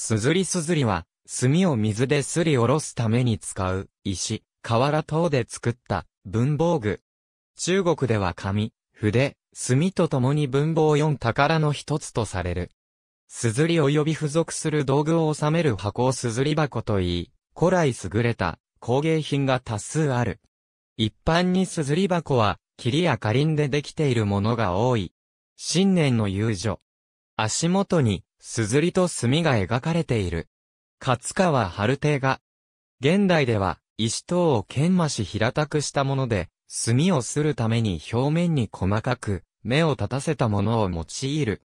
すずりすずりは、炭を水ですりおろすために使う、石、瓦等で作った文房具。中国では紙、筆、炭と共に文房四宝の一つとされる。すずり及び付属する道具を収める箱をすずり箱と言い、古来優れた工芸品が多数ある。一般にすずり箱は、霧や花輪でできているものが多い。新年の遊女。足元に、硯と墨が描かれている。勝川春亭が、現代では石等を研磨し平たくしたもので、墨をするために表面に細かく、目を立たせたものを用いる。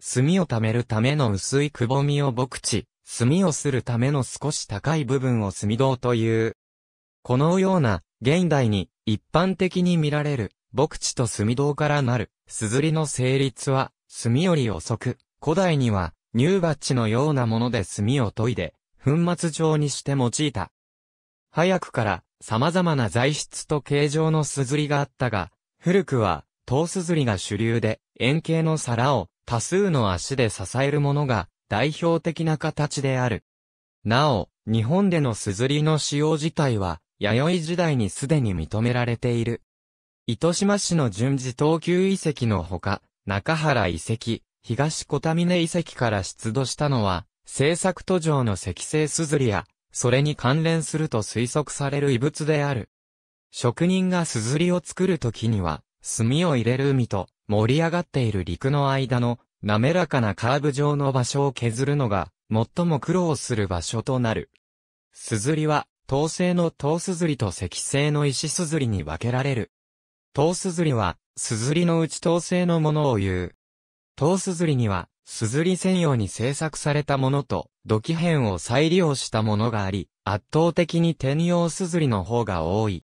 墨を溜めるための薄いくぼみを牧地、墨をするための少し高い部分を墨道という。このような、現代に一般的に見られる、牧地と墨道からなる、硯の成立は、墨より遅く、古代には、乳バッチのようなもので炭を研いで、粉末状にして用いた。早くから様々な材質と形状のすずりがあったが、古くは陶すずりが主流で、円形の皿を多数の足で支えるものが代表的な形である。なお、日本でのすずりの使用自体は、弥生時代にすでに認められている。糸島市の順次東急遺跡のほか、中原遺跡、東小谷遺跡から出土したのは、製作途上の石製硯や、それに関連すると推測される遺物である。職人が硯を作るときには、炭を入れる海と盛り上がっている陸の間の滑らかなカーブ状の場所を削るのが最も苦労する場所となる。硯は陶製の陶硯と石製の石硯に分けられる。陶硯は硯のうち陶製のものを言う。刀すずりには、すずり専用に製作されたものと、土器片を再利用したものがあり、圧倒的に天用すずりの方が多い。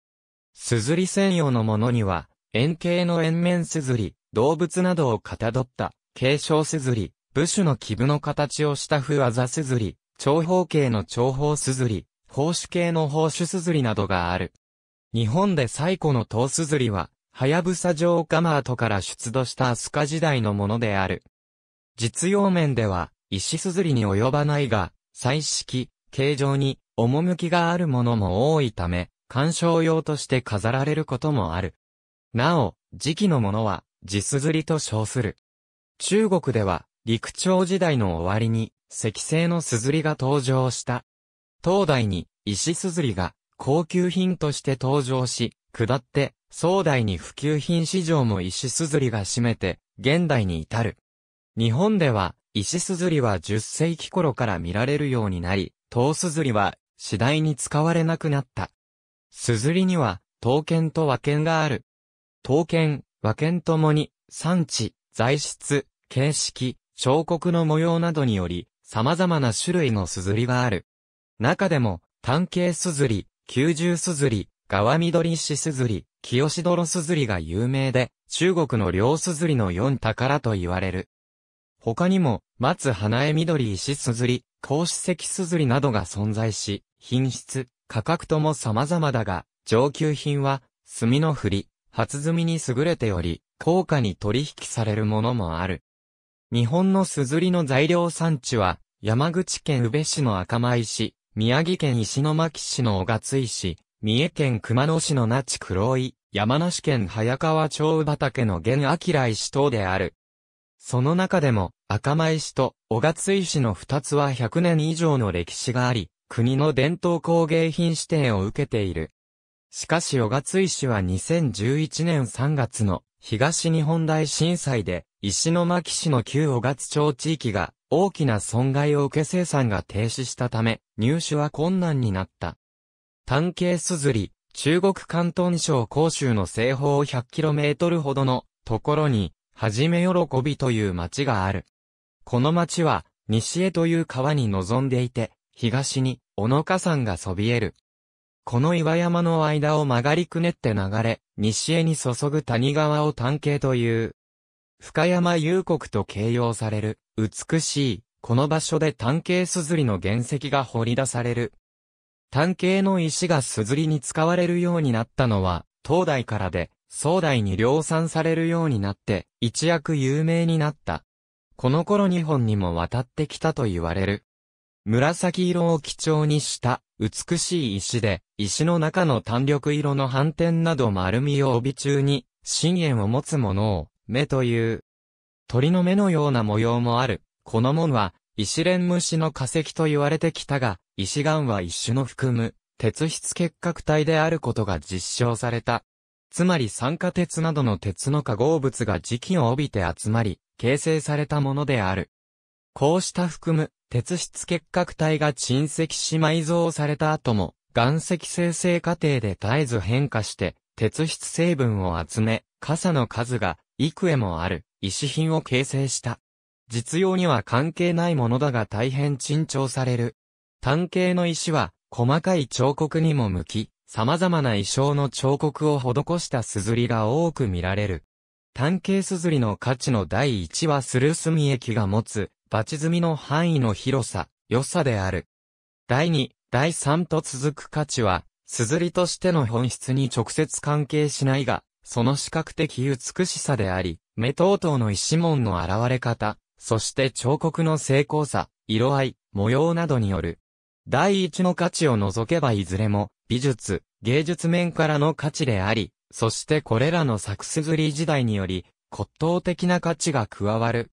すずり専用のものには、円形の円面すずり、動物などをかたどった、継承すずり、部首の基部の形をした不技すずり、長方形の長方すずり、宝珠形の宝珠すずりなどがある。日本で最古の刀すずりは、はやぶさ城カマートから出土した飛鳥時代のものである。実用面では、石すずりに及ばないが、彩色、形状に、趣があるものも多いため、鑑賞用として飾られることもある。なお、時期のものは、地すずりと称する。中国では、陸朝時代の終わりに、石製のすずりが登場した。東大に、石すずりが、高級品として登場し、下って、宋代に普及品市場も石すずりが占めて、現代に至る。日本では、石すずりは10世紀頃から見られるようになり、唐りは次第に使われなくなった。すずりには、刀剣と和剣がある。刀剣、和剣ともに、産地、材質、形式、彫刻の模様などにより、様々な種類のすずりがある。中でも、単形り、九十すずり、川緑石すずり、清泥すずりが有名で、中国の両すずりの四宝と言われる。他にも、松花江緑石すずり、格子石すずりなどが存在し、品質、価格とも様々だが、上級品は、墨の振り、初積みに優れており、高価に取引されるものもある。日本のすずりの材料産地は、山口県宇部市の赤間石、宮城県石巻市の小勝石、三重県熊野市の那智黒井、山梨県早川町畑の現明石等である。その中でも、赤間石と小勝石の二つは100年以上の歴史があり、国の伝統工芸品指定を受けている。しかし小勝石は2011年3月の東日本大震災で、石巻市の旧小勝町地域が大きな損害を受け生産が停止したため、入手は困難になった。単形すずり、中国関東省広州の西方 100km ほどのところに、はじめ喜びという町がある。この町は、西へという川に臨んでいて、東に、小野火山がそびえる。この岩山の間を曲がりくねって流れ、西へに注ぐ谷川を探形という。深山幽谷と形容される、美しい、この場所で探形すずりの原石が掘り出される、単形の石が硯に使われるようになったのは、東大からで、壮大に量産されるようになって、一躍有名になった。この頃日本にも渡ってきたと言われる。紫色を基調にした美しい石で、石の中の単緑色の斑点など丸みを帯中に、深淵を持つものを、目という。鳥の目のような模様もある。この門は、石蓮虫の化石と言われてきたが、石岩は一種の含む、鉄質結核体であることが実証された。つまり酸化鉄などの鉄の化合物が磁気を帯びて集まり、形成されたものである。こうした含む、鉄質結核体が沈積し埋蔵された後も、岩石生成過程で絶えず変化して、鉄質成分を集め、傘の数が、幾重もある、石品を形成した。実用には関係ないものだが大変珍重される。単形の石は、細かい彫刻にも向き、様々な意匠の彫刻を施した硯が多く見られる。単形硯の価値の第一はスルスミ液が持つ、バチ積みの範囲の広さ、良さである。第二、第三と続く価値は、硯としての本質に直接関係しないが、その視覚的美しさであり、目等々の石門の現れ方、そして彫刻の精巧さ、色合い、模様などによる第一の価値を除けばいずれも、美術、芸術面からの価値であり、そしてこれらの作り時代により、骨董的な価値が加わる。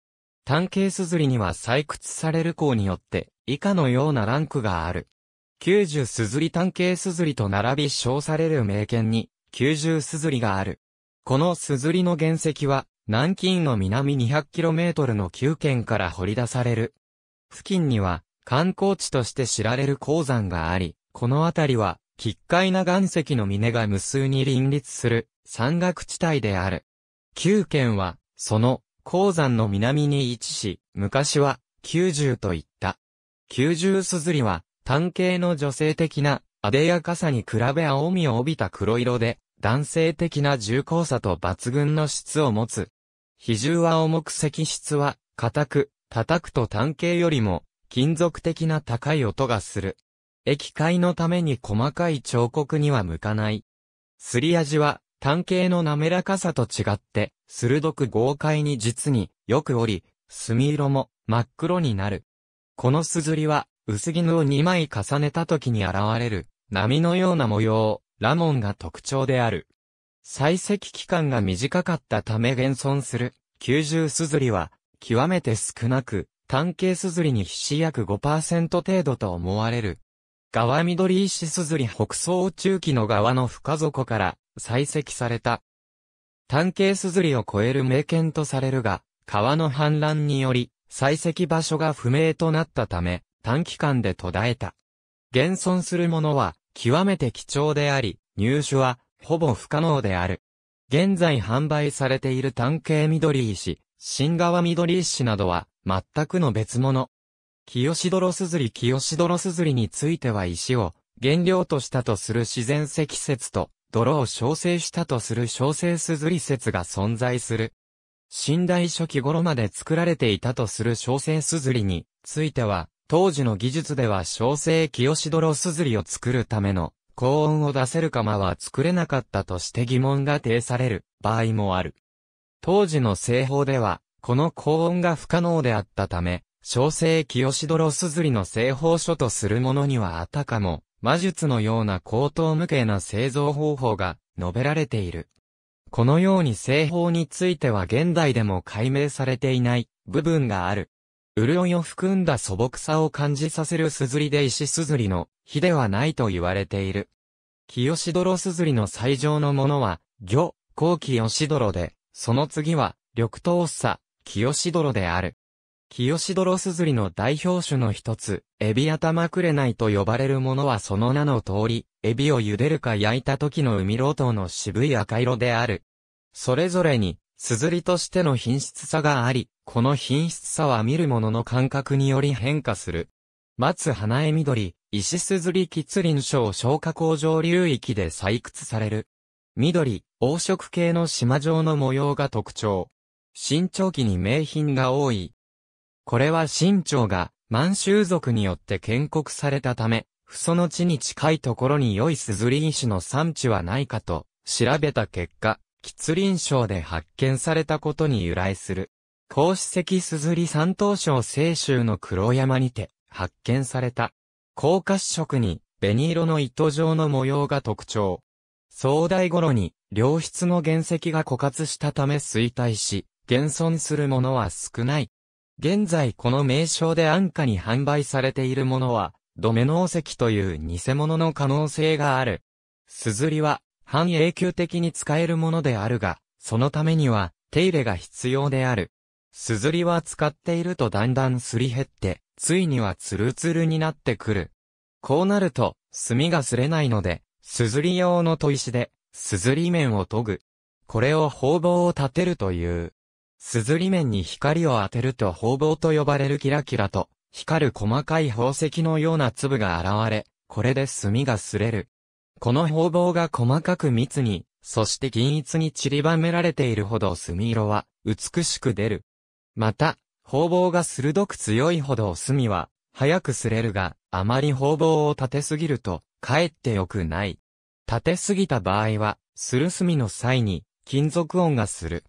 単形りには採掘される項によって、以下のようなランクがある。九十り探硯単形りと並び称される名剣に、九十すずりがある。このりの原石は、南京の南 200km の9県から掘り出される。付近には、観光地として知られる鉱山があり、この辺りは、奇怪な岩石の峰が無数に林立する山岳地帯である。旧県は、その鉱山の南に位置し、昔は九十と言った。九十りは、単形の女性的な、あでやかさに比べ青みを帯びた黒色で、男性的な重厚さと抜群の質を持つ。比重は重く石質は、硬く、叩くと単形よりも、金属的な高い音がする。液解のために細かい彫刻には向かない。すり味は、単形の滑らかさと違って、鋭く豪快に実によく折り、墨色も真っ黒になる。このすずりは、薄絹を2枚重ねた時に現れる、波のような模様、ラモンが特徴である。採石期間が短かったため現存する、90すずりは、極めて少なく、単形すずりに必死約5%程度と思われる。側緑石すずり北総中期の側の深底から採石された。単形すずりを超える名犬とされるが、川の氾濫により、採石場所が不明となったため、短期間で途絶えた。現存するものは、極めて貴重であり、入手は、ほぼ不可能である。現在販売されている単形緑石、新川緑石などは、全くの別物。清す泥硯清泥硯については石を原料としたとする自然石説と泥を焼成したとする焼成硯説が存在する。新代初期頃まで作られていたとする焼成硯については、当時の技術では焼成清す泥硯を作るための高温を出せる釜は作れなかったとして疑問が呈される場合もある。当時の製法では、この高音が不可能であったため、小生清泥硯の製法書とするものにはあたかも、魔術のような高等無形な製造方法が述べられている。このように製法については現代でも解明されていない部分がある。潤いを含んだ素朴さを感じさせる硯で石硯の火ではないと言われている。清泥硯の最上のものは、魚、後期吉泥で、その次は、緑頭さ、清し泥である。清し泥硯の代表種の一つ、エビ頭くれないと呼ばれるものはその名の通り、エビを茹でるか焼いた時の海老頭の渋い赤色である。それぞれに、硯としての品質さがあり、この品質さは見る者の感覚により変化する。松花江緑、石硯吉林省消化工場流域で採掘される。緑、黄色系の島状の模様が特徴。新朝期に名品が多い。これは新朝が満州族によって建国されたため、その地に近いところに良い鈴ズリンの産地はないかと調べた結果、吉林省で発見されたことに由来する。公史石鈴り山東省青州の黒山にて発見された。高褐色に紅色の糸状の模様が特徴。壮大頃に良質の原石が枯渇したため衰退し、現存するものは少ない。現在この名称で安価に販売されているものは、ドメノー石という偽物の可能性がある。スズリは、半永久的に使えるものであるが、そのためには、手入れが必要である。スズリは使っているとだんだんすり減って、ついにはツルツルになってくる。こうなると、墨がすれないので、スズリ用の砥石で、スズリ面を研ぐ。これを方棒を立てるという。すずり面に光を当てると方々と呼ばれるキラキラと、光る細かい宝石のような粒が現れ、これで墨が擦れる。この方々が細かく密に、そして均一に散りばめられているほど墨色は美しく出る。また、方々が鋭く強いほど墨は早く擦れるが、あまり方々を立てすぎると、かえって良くない。立てすぎた場合は、する墨の際に、金属音がする。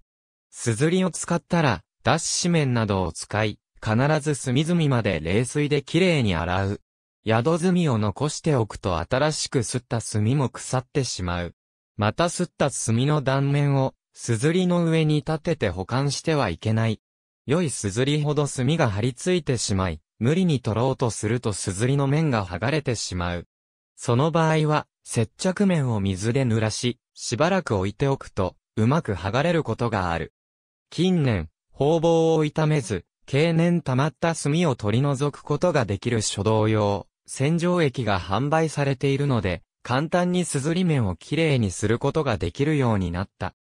すずりを使ったら、脱脂綿などを使い、必ず隅々まで冷水できれいに洗う。宿炭を残しておくと新しく刷った炭も腐ってしまう。また刷った炭の断面を、すずりの上に立てて保管してはいけない。良いすずりほど炭が張り付いてしまい、無理に取ろうとするとすずりの面が剥がれてしまう。その場合は、接着面を水で濡らし、しばらく置いておくと、うまく剥がれることがある。近年、方々を痛めず、経年溜まった炭を取り除くことができる書道用、洗浄液が販売されているので、簡単にすずり面をきれいにすることができるようになった。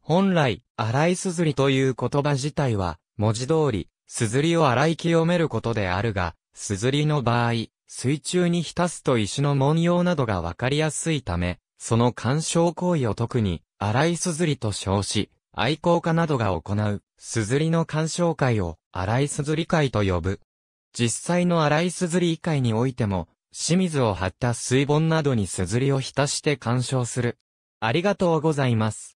本来、洗いすずりという言葉自体は、文字通り、すずりを洗い清めることであるが、すずりの場合、水中に浸すと石の文様などがわかりやすいため、その干渉行為を特に、洗いすずりと称し、愛好家などが行う、すずりの鑑賞会を、荒井すずり会と呼ぶ。実際の荒井すずり以外においても、清水を張った水盆などにすずりを浸して鑑賞する。ありがとうございます。